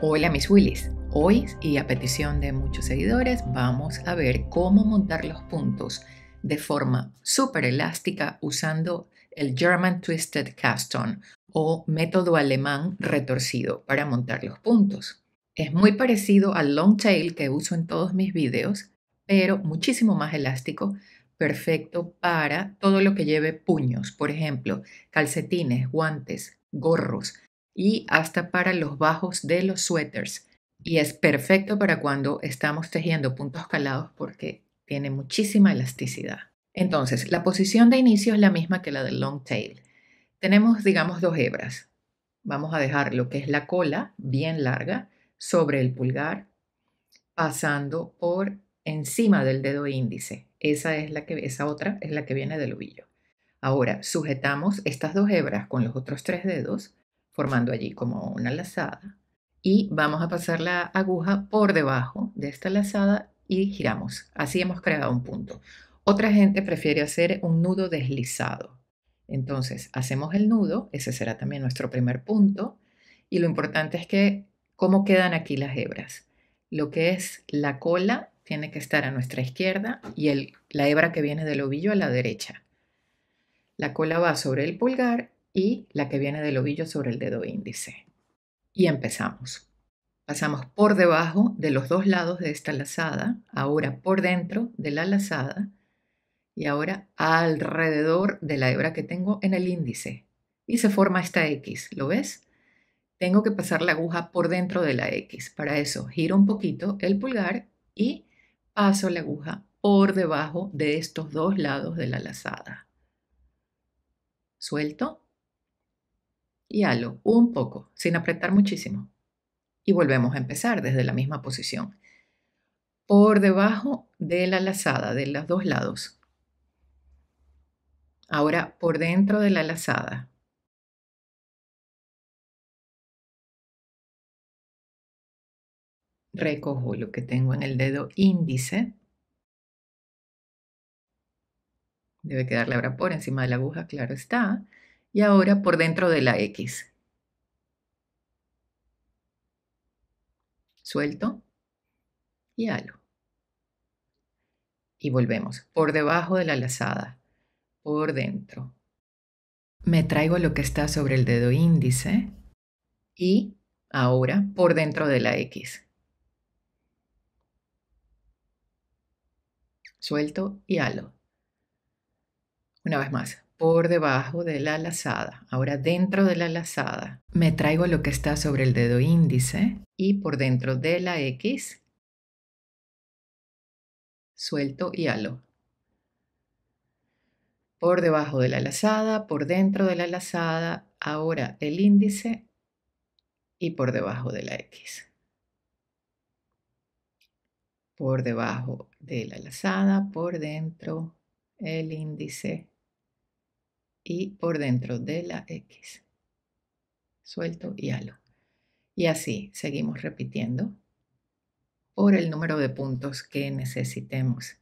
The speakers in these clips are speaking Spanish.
Hola mis Willis, hoy y a petición de muchos seguidores vamos a ver cómo montar los puntos de forma súper elástica usando el German Twisted Cast On o método alemán retorcido para montar los puntos. Es muy parecido al long tail que uso en todos mis videos, pero muchísimo más elástico, perfecto para todo lo que lleve puños, por ejemplo, calcetines, guantes, gorros, y hasta para los bajos de los suéteres. Y es perfecto para cuando estamos tejiendo puntos calados porque tiene muchísima elasticidad. Entonces, la posición de inicio es la misma que la del long tail. Tenemos, digamos, dos hebras. Vamos a dejar lo que es la cola bien larga sobre el pulgar, pasando por encima del dedo índice. Esa es la que esa otra es la que viene del ovillo. Ahora, sujetamos estas dos hebras con los otros tres dedos formando allí como una lazada. Y vamos a pasar la aguja por debajo de esta lazada y giramos. Así hemos creado un punto. Otra gente prefiere hacer un nudo deslizado. Entonces hacemos el nudo, ese será también nuestro primer punto. Y lo importante es que cómo quedan aquí las hebras. Lo que es la cola tiene que estar a nuestra izquierda y el, la hebra que viene del ovillo a la derecha. La cola va sobre el pulgar y la que viene del ovillo sobre el dedo índice. Y empezamos. Pasamos por debajo de los dos lados de esta lazada, ahora por dentro de la lazada y ahora alrededor de la hebra que tengo en el índice. Y se forma esta X, ¿lo ves? Tengo que pasar la aguja por dentro de la X. Para eso giro un poquito el pulgar y paso la aguja por debajo de estos dos lados de la lazada. Suelto y halo un poco, sin apretar muchísimo. Y volvemos a empezar desde la misma posición. Por debajo de la lazada de los dos lados. Ahora por dentro de la lazada. Recojo lo que tengo en el dedo índice. Debe quedarle ahora por encima de la aguja, claro está y ahora por dentro de la X. Suelto y halo. Y volvemos por debajo de la lazada, por dentro. Me traigo lo que está sobre el dedo índice y ahora por dentro de la X. Suelto y halo. Una vez más, por debajo de la lazada. Ahora dentro de la lazada me traigo lo que está sobre el dedo índice y por dentro de la X suelto y halo. Por debajo de la lazada, por dentro de la lazada, ahora el índice y por debajo de la X. Por debajo de la lazada, por dentro, el índice y por dentro de la X. Suelto y halo. Y así seguimos repitiendo por el número de puntos que necesitemos.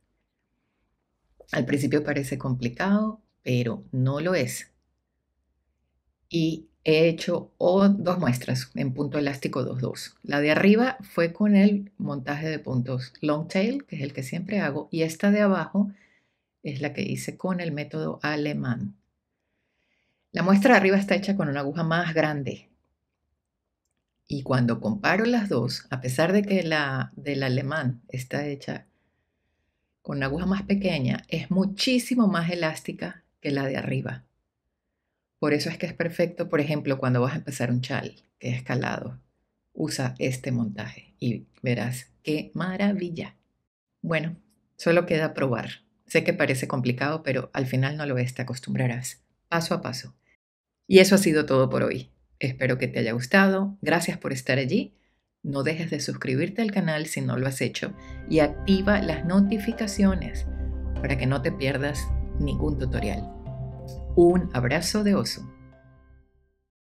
Al principio parece complicado, pero no lo es. Y he hecho dos muestras en punto elástico 2-2. La de arriba fue con el montaje de puntos long tail, que es el que siempre hago, y esta de abajo es la que hice con el método alemán. La muestra de arriba está hecha con una aguja más grande. Y cuando comparo las dos, a pesar de que la del alemán está hecha con una aguja más pequeña, es muchísimo más elástica que la de arriba. Por eso es que es perfecto, por ejemplo, cuando vas a empezar un chal, que es calado. Usa este montaje y verás qué maravilla. Bueno, solo queda probar. Sé que parece complicado, pero al final no lo es, te acostumbrarás paso a paso. Y eso ha sido todo por hoy. Espero que te haya gustado. Gracias por estar allí. No dejes de suscribirte al canal si no lo has hecho y activa las notificaciones para que no te pierdas ningún tutorial. Un abrazo de oso.